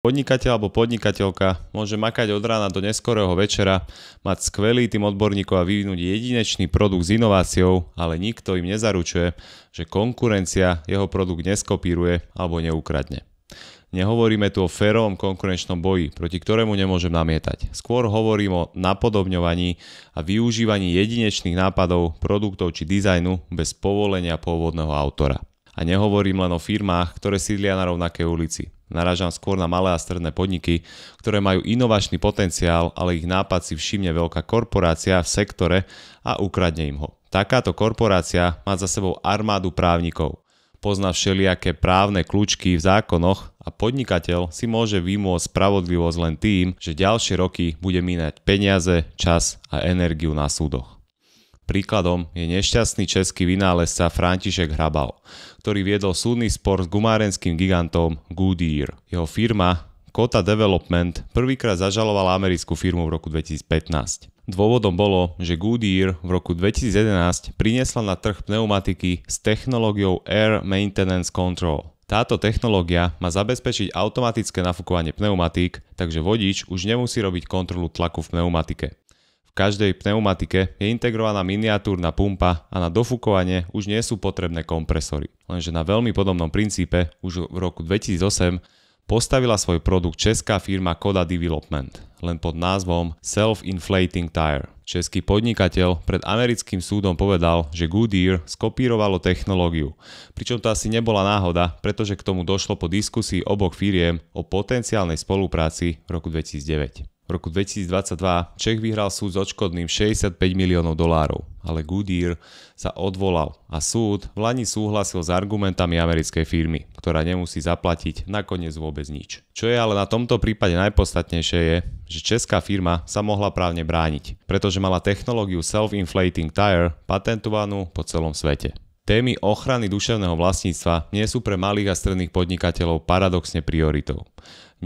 Podnikateľ alebo podnikateľka môže makať od rána do neskorého večera, mať skvelý tým odborníkov a vyvinúť jedinečný produkt s inováciou, ale nikto im nezaručuje, že konkurencia jeho produkt neskopíruje alebo neukradne. Nehovoríme tu o férovom konkurenčnom boji, proti ktorému nemôžem namietať. Skôr hovorím o napodobňovaní a využívaní jedinečných nápadov, produktov či dizajnu bez povolenia pôvodného autora. A nehovorím len o firmách, ktoré sídlia na rovnakej ulici. Naražam skôr na malé a stredné podniky, ktoré majú inovačný potenciál, ale ich nápad si všimne veľká korporácia v sektore a ukradne im ho. Takáto korporácia má za sebou armádu právnikov. Pozná všelijaké právne kľúčky v zákonoch a podnikateľ si môže vymôcť spravodlivosť len tým, že ďalšie roky bude míňať peniaze, čas a energiu na súdoch. Príkladom je nešťastný český vynálezca František Hrabal, ktorý viedol súdny spor s gumárenským gigantom Goodyear. Jeho firma Kota Development prvýkrát zažalovala americkú firmu v roku 2015. Dôvodom bolo, že Goodyear v roku 2011 priniesla na trh pneumatiky s technológiou Air Maintenance Control. Táto technológia má zabezpečiť automatické nafukovanie pneumatík, takže vodič už nemusí robiť kontrolu tlaku v pneumatike každej pneumatike je integrovaná miniatúrna pumpa a na dofukovanie už nie sú potrebné kompresory. Lenže na veľmi podobnom princípe už v roku 2008 postavila svoj produkt česká firma Koda Development, len pod názvom Self-Inflating Tire. Český podnikateľ pred americkým súdom povedal, že Goodyear skopírovalo technológiu, pričom to asi nebola náhoda, pretože k tomu došlo po diskusii oboch firiem o potenciálnej spolupráci v roku 2009. V roku 2022 Čech vyhral súd s odškodným 65 miliónov dolárov, ale Goodyear sa odvolal a súd v Lani súhlasil s argumentami americkej firmy, ktorá nemusí zaplatiť nakoniec vôbec nič. Čo je ale na tomto prípade najpodstatnejšie je, že česká firma sa mohla právne brániť, pretože mala technológiu self-inflating tire patentovanú po celom svete. Témy ochrany duševného vlastníctva nie sú pre malých a stredných podnikateľov paradoxne prioritou.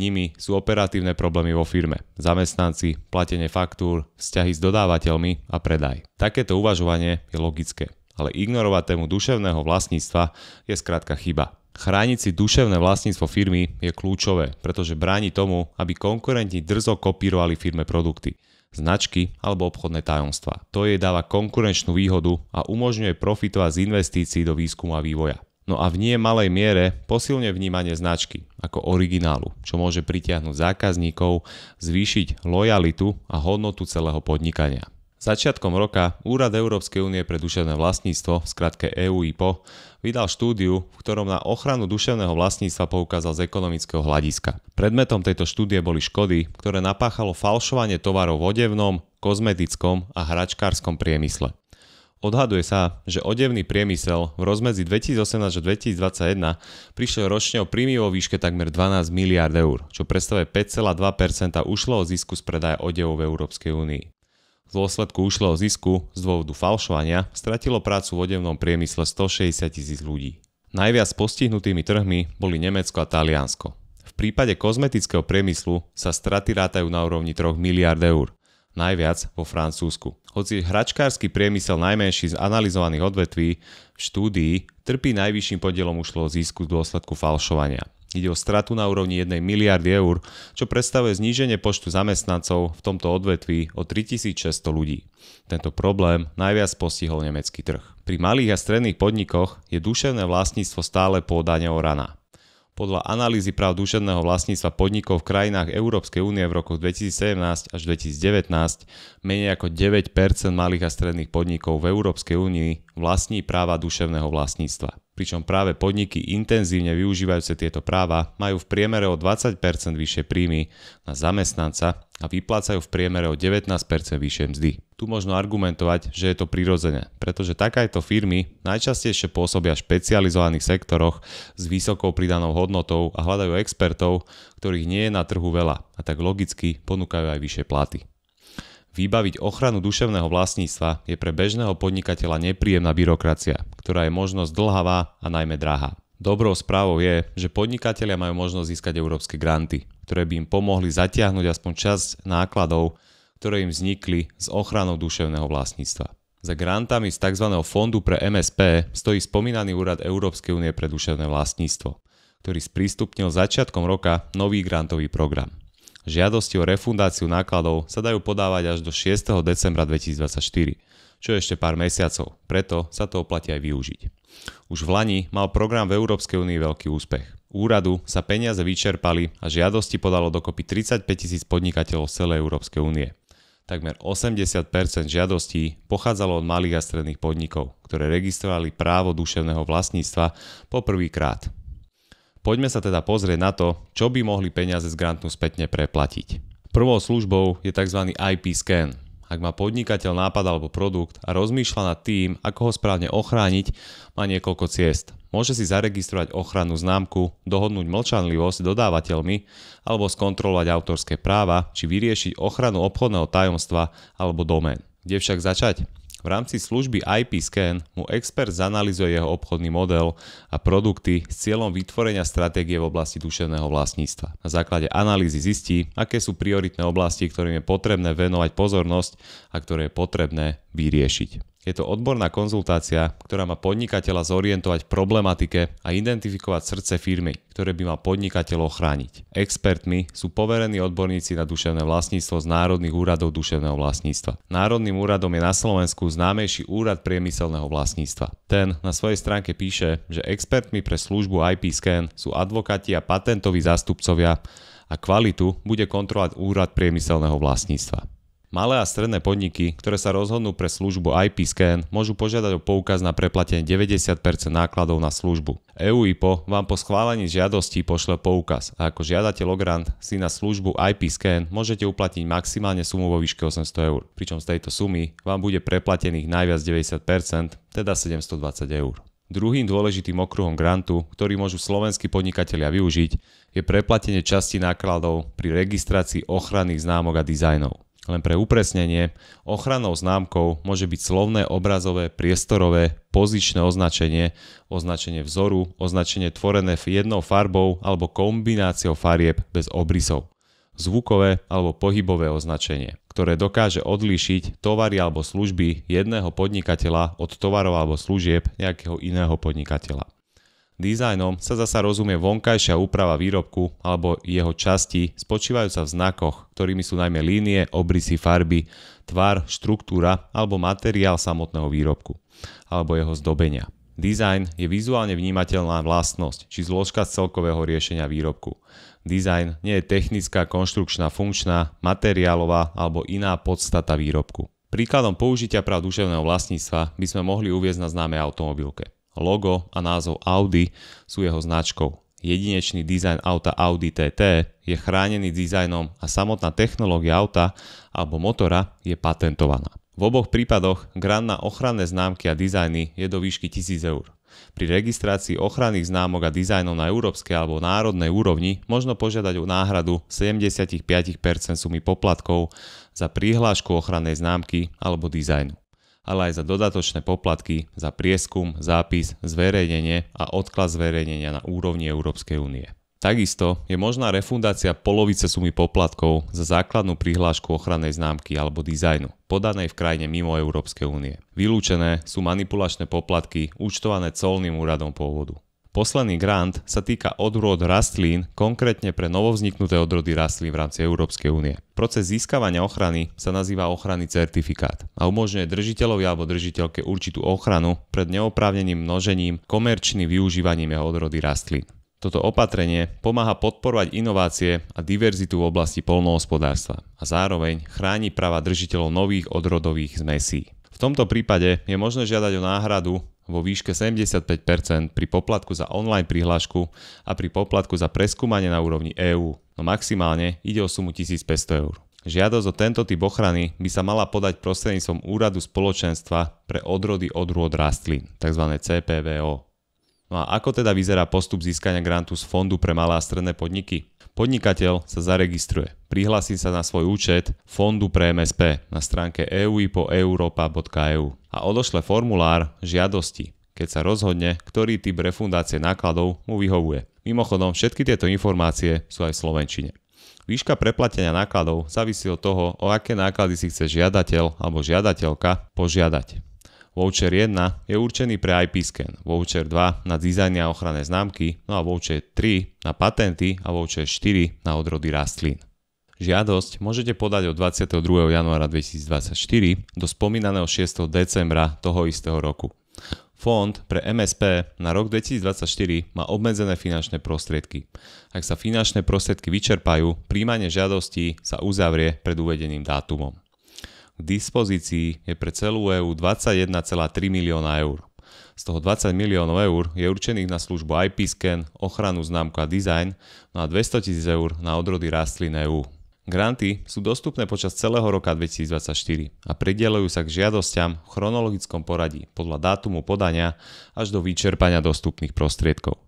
Nimi sú operatívne problémy vo firme, zamestnanci, platenie faktúr, vzťahy s dodávateľmi a predaj. Takéto uvažovanie je logické, ale ignorovať tému duševného vlastníctva je skrátka chyba. Chrániť si duševné vlastníctvo firmy je kľúčové, pretože bráni tomu, aby konkurenti drzo kopírovali firme produkty značky alebo obchodné tajomstvá. To jej dáva konkurenčnú výhodu a umožňuje profitovať z investícií do výskumu a vývoja. No a v nie malej miere posilne vnímanie značky ako originálu, čo môže pritiahnuť zákazníkov, zvýšiť lojalitu a hodnotu celého podnikania. Začiatkom roka Úrad Európskej únie pre duševné vlastníctvo, v skratke EUIPO, vydal štúdiu, v ktorom na ochranu duševného vlastníctva poukázal z ekonomického hľadiska. Predmetom tejto štúdie boli škody, ktoré napáchalo falšovanie tovarov v odevnom, kozmetickom a hračkárskom priemysle. Odhaduje sa, že odevný priemysel v rozmedzi 2018 až 2021 prišiel ročne o príjmy vo výške takmer 12 miliard eur, čo predstavuje 5,2% ušlo o zisku z predaja odevov v Európskej únii dôsledku ušlého zisku z dôvodu falšovania stratilo prácu v odevnom priemysle 160 tisíc ľudí. Najviac postihnutými trhmi boli Nemecko a Taliansko. V prípade kozmetického priemyslu sa straty rátajú na úrovni 3 miliard eur, najviac vo Francúzsku. Hoci hračkársky priemysel najmenší z analyzovaných odvetví v štúdii trpí najvyšším podielom ušlého zisku z dôsledku falšovania. Ide o stratu na úrovni 1 miliardy eur, čo predstavuje zníženie počtu zamestnancov v tomto odvetví o 3600 ľudí. Tento problém najviac postihol nemecký trh. Pri malých a stredných podnikoch je duševné vlastníctvo stále o rana. Podľa analýzy práv duševného vlastníctva podnikov v krajinách Európskej únie v rokoch 2017 až 2019 menej ako 9 malých a stredných podnikov v Európskej únii vlastní práva duševného vlastníctva pričom práve podniky intenzívne využívajúce tieto práva majú v priemere o 20% vyššie príjmy na zamestnanca a vyplácajú v priemere o 19% vyššie mzdy. Tu možno argumentovať, že je to prirodzené, pretože takéto firmy najčastejšie pôsobia v špecializovaných sektoroch s vysokou pridanou hodnotou a hľadajú expertov, ktorých nie je na trhu veľa a tak logicky ponúkajú aj vyššie platy. Vybaviť ochranu duševného vlastníctva je pre bežného podnikateľa nepríjemná byrokracia, ktorá je možnosť dlhavá a najmä drahá. Dobrou správou je, že podnikatelia majú možnosť získať európske granty, ktoré by im pomohli zatiahnuť aspoň časť nákladov, ktoré im vznikli s ochranou duševného vlastníctva. Za grantami z tzv. fondu pre MSP stojí spomínaný úrad Európskej únie pre duševné vlastníctvo, ktorý sprístupnil začiatkom roka nový grantový program. Žiadosti o refundáciu nákladov sa dajú podávať až do 6. decembra 2024 čo je ešte pár mesiacov, preto sa to oplatí aj využiť. Už v Lani mal program v Európskej únii veľký úspech. Úradu sa peniaze vyčerpali a žiadosti podalo dokopy 35 tisíc podnikateľov z celej Európskej únie. Takmer 80% žiadostí pochádzalo od malých a stredných podnikov, ktoré registrovali právo duševného vlastníctva po prvý krát. poďme sa teda pozrieť na to, čo by mohli peniaze z grantu spätne preplatiť. Prvou službou je tzv. IP scan, ak má podnikateľ nápad alebo produkt a rozmýšľa nad tým, ako ho správne ochrániť, má niekoľko ciest. Môže si zaregistrovať ochrannú známku, dohodnúť mlčanlivosť s dodávateľmi alebo skontrolovať autorské práva či vyriešiť ochranu obchodného tajomstva alebo domén. Kde však začať? V rámci služby IP Scan mu expert zanalizuje jeho obchodný model a produkty s cieľom vytvorenia stratégie v oblasti duševného vlastníctva. Na základe analýzy zistí, aké sú prioritné oblasti, ktorým je potrebné venovať pozornosť a ktoré je potrebné vyriešiť. Je to odborná konzultácia, ktorá má podnikateľa zorientovať v problematike a identifikovať srdce firmy, ktoré by mal podnikateľov chrániť. Expertmi sú poverení odborníci na duševné vlastníctvo z Národných úradov duševného vlastníctva. Národným úradom je na Slovensku známejší úrad priemyselného vlastníctva. Ten na svojej stránke píše, že expertmi pre službu IP Scan sú advokáti a patentoví zástupcovia a kvalitu bude kontrolovať úrad priemyselného vlastníctva. Malé a stredné podniky, ktoré sa rozhodnú pre službu IP Scan, môžu požiadať o poukaz na preplatenie 90% nákladov na službu. EU IPO vám po schválení žiadosti pošle poukaz a ako žiadateľ o grant si na službu IP Scan môžete uplatniť maximálne sumu vo výške 800 eur, pričom z tejto sumy vám bude preplatených najviac 90%, teda 720 eur. Druhým dôležitým okruhom grantu, ktorý môžu slovenskí podnikatelia využiť, je preplatenie časti nákladov pri registrácii ochranných známok a dizajnov. Len pre upresnenie, ochrannou známkou môže byť slovné, obrazové, priestorové, pozičné označenie, označenie vzoru, označenie tvorené jednou farbou alebo kombináciou farieb bez obrysov, zvukové alebo pohybové označenie, ktoré dokáže odlíšiť tovary alebo služby jedného podnikateľa od tovarov alebo služieb nejakého iného podnikateľa. Dizajnom sa zasa rozumie vonkajšia úprava výrobku alebo jeho časti spočívajúca v znakoch, ktorými sú najmä línie, obrysy farby, tvar, štruktúra alebo materiál samotného výrobku alebo jeho zdobenia. Dizajn je vizuálne vnímateľná vlastnosť či zložka z celkového riešenia výrobku. Dizajn nie je technická, konštrukčná, funkčná, materiálová alebo iná podstata výrobku. Príkladom použitia práv duševného vlastníctva by sme mohli uviezť na známe automobilke. Logo a názov Audi sú jeho značkou. Jedinečný dizajn auta Audi TT je chránený dizajnom a samotná technológia auta alebo motora je patentovaná. V oboch prípadoch grant na ochranné známky a dizajny je do výšky 1000 eur. Pri registrácii ochranných známok a dizajnov na európskej alebo národnej úrovni možno požiadať o náhradu 75% sumy poplatkov za prihlášku ochrannej známky alebo dizajnu ale aj za dodatočné poplatky za prieskum, zápis, zverejnenie a odklad zverejnenia na úrovni Európskej únie. Takisto je možná refundácia polovice sumy poplatkov za základnú prihlášku ochrannej známky alebo dizajnu, podanej v krajine mimo Európskej únie. Vylúčené sú manipulačné poplatky účtované colným úradom pôvodu. Posledný grant sa týka odrôd rastlín, konkrétne pre novovzniknuté odrody rastlín v rámci Európskej únie. Proces získavania ochrany sa nazýva ochranný certifikát a umožňuje držiteľovi alebo držiteľke určitú ochranu pred neoprávneným množením, komerčným využívaním jeho odrody rastlín. Toto opatrenie pomáha podporovať inovácie a diverzitu v oblasti polnohospodárstva a zároveň chráni práva držiteľov nových odrodových zmesí. V tomto prípade je možné žiadať o náhradu vo výške 75% pri poplatku za online prihlášku a pri poplatku za preskúmanie na úrovni EÚ, no maximálne ide o sumu 1500 eur. Žiadosť o tento typ ochrany by sa mala podať prostredníctvom Úradu spoločenstva pre odrody odrôd rastlín, tzv. CPVO. No a ako teda vyzerá postup získania grantu z Fondu pre malé a stredné podniky? Podnikateľ sa zaregistruje, prihlási sa na svoj účet Fondu pre MSP na stránke euipoeuropa.eu e a odošle formulár žiadosti, keď sa rozhodne, ktorý typ refundácie nákladov mu vyhovuje. Mimochodom, všetky tieto informácie sú aj v Slovenčine. Výška preplatenia nákladov závisí od toho, o aké náklady si chce žiadateľ alebo žiadateľka požiadať. Voucher 1 je určený pre IP scan, Voucher 2 na dizajn a ochranné známky, no a Voucher 3 na patenty a Voucher 4 na odrody rastlín. Žiadosť môžete podať od 22. januára 2024 do spomínaného 6. decembra toho istého roku. Fond pre MSP na rok 2024 má obmedzené finančné prostriedky. Ak sa finančné prostriedky vyčerpajú, príjmanie žiadosti sa uzavrie pred uvedeným dátumom k dispozícii je pre celú EÚ 21,3 milióna eur. Z toho 20 miliónov eur je určených na službu IP scan, ochranu známku a dizajn, no a 200 tisíc eur na odrody rastlín EÚ. Granty sú dostupné počas celého roka 2024 a pridelujú sa k žiadosťam v chronologickom poradí podľa dátumu podania až do vyčerpania dostupných prostriedkov.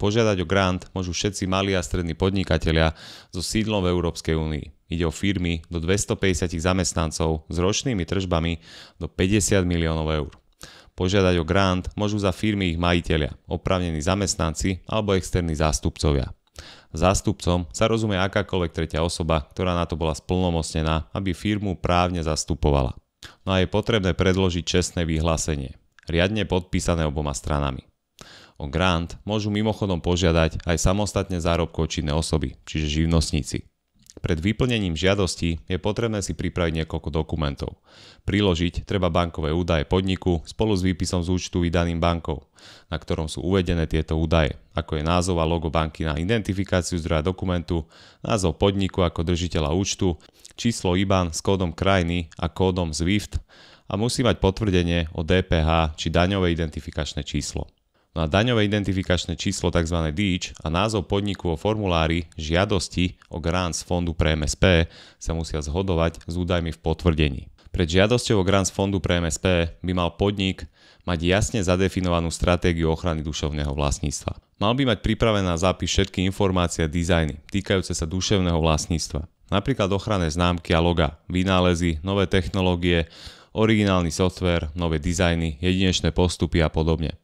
Požiadať o grant môžu všetci malí a strední podnikatelia so sídlom v Európskej únii. Ide o firmy do 250 zamestnancov s ročnými tržbami do 50 miliónov eur. Požiadať o grant môžu za firmy ich majiteľia, opravnení zamestnanci alebo externí zástupcovia. Zástupcom sa rozumie akákoľvek tretia osoba, ktorá na to bola splnomocnená, aby firmu právne zastupovala. No a je potrebné predložiť čestné vyhlásenie, riadne podpísané oboma stranami. O grant môžu mimochodom požiadať aj samostatne zárobkov činné osoby, čiže živnostníci. Pred vyplnením žiadosti je potrebné si pripraviť niekoľko dokumentov. Priložiť treba bankové údaje podniku spolu s výpisom z účtu vydaným bankou, na ktorom sú uvedené tieto údaje, ako je názov a logo banky na identifikáciu zdroja dokumentu, názov podniku ako držiteľa účtu, číslo IBAN s kódom krajiny a kódom SWIFT a musí mať potvrdenie o DPH či daňové identifikačné číslo. No a daňové identifikačné číslo tzv. DIČ a názov podniku o formulári žiadosti o grant z fondu pre MSP sa musia zhodovať s údajmi v potvrdení. Pred žiadosťou o grant z fondu pre MSP by mal podnik mať jasne zadefinovanú stratégiu ochrany duševného vlastníctva. Mal by mať pripravená zápis všetky informácie a dizajny týkajúce sa duševného vlastníctva, napríklad ochranné známky a loga, vynálezy, nové technológie, originálny software, nové dizajny, jedinečné postupy a podobne.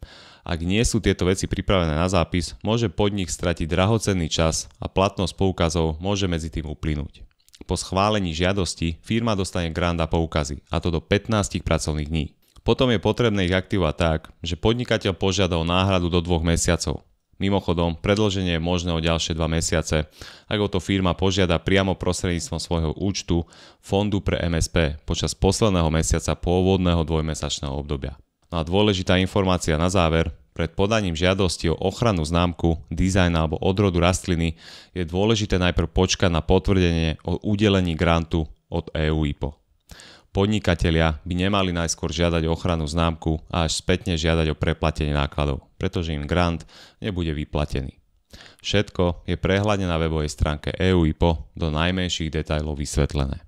Ak nie sú tieto veci pripravené na zápis, môže podnik stratiť drahocenný čas a platnosť poukazov môže medzi tým uplynúť. Po schválení žiadosti firma dostane granda poukazy, a to do 15 pracovných dní. Potom je potrebné ich aktivovať tak, že podnikateľ požiada o náhradu do dvoch mesiacov. Mimochodom, predloženie je možné o ďalšie dva mesiace, ak o to firma požiada priamo prostredníctvom svojho účtu Fondu pre MSP počas posledného mesiaca pôvodného dvojmesačného obdobia. No a dôležitá informácia na záver, pred podaním žiadosti o ochranu známku, dizajn alebo odrodu rastliny je dôležité najprv počkať na potvrdenie o udelení grantu od EU Podnikatelia by nemali najskôr žiadať o ochranu známku a až spätne žiadať o preplatenie nákladov, pretože im grant nebude vyplatený. Všetko je prehľadne na webovej stránke EUIPO do najmenších detajlov vysvetlené.